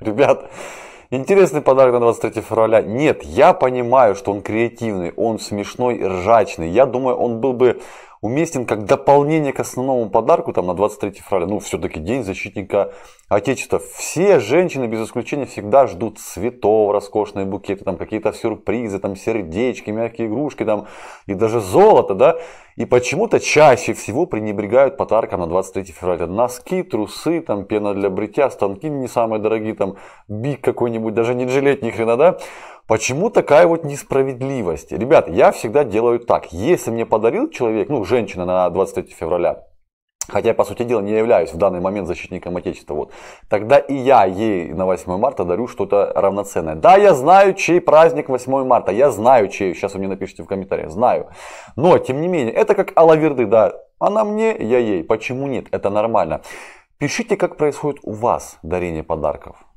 Ребят, интересный подарок на 23 февраля. Нет, я понимаю, что он креативный, он смешной, ржачный. Я думаю, он был бы уместен как дополнение к основному подарку там, на 23 февраля. Ну, все-таки День защитника Отечества. Все женщины, без исключения, всегда ждут цветов, роскошные букеты, там какие-то сюрпризы, там сердечки, мягкие игрушки там, и даже золото. Да? И почему-то чаще всего пренебрегают подарком на 23 февраля. Носки, трусы, там, пена для бритья, станки не самые дорогие, там, бик какой-нибудь, даже не джилет ни хрена, да? Почему такая вот несправедливость? Ребята, я всегда делаю так. Если мне подарил человек, ну, женщина на 23 февраля, хотя я, по сути дела, не являюсь в данный момент защитником Отечества, вот, тогда и я ей на 8 марта дарю что-то равноценное. Да, я знаю, чей праздник 8 марта, я знаю, чей, сейчас вы мне напишите в комментариях, знаю. Но, тем не менее, это как алаверды, да, она мне, я ей, почему нет, это нормально. Пишите, как происходит у вас дарение подарков.